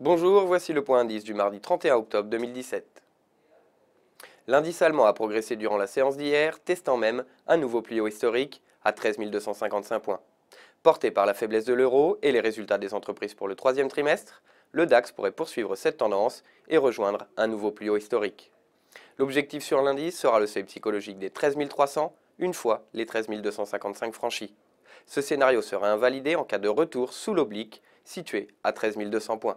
Bonjour, voici le point indice du mardi 31 octobre 2017. L'indice allemand a progressé durant la séance d'hier, testant même un nouveau plus haut historique à 13 255 points. Porté par la faiblesse de l'euro et les résultats des entreprises pour le troisième trimestre, le DAX pourrait poursuivre cette tendance et rejoindre un nouveau plus haut historique. L'objectif sur l'indice sera le seuil psychologique des 13 300 une fois les 13 255 franchis. Ce scénario sera invalidé en cas de retour sous l'oblique situé à 13 200 points.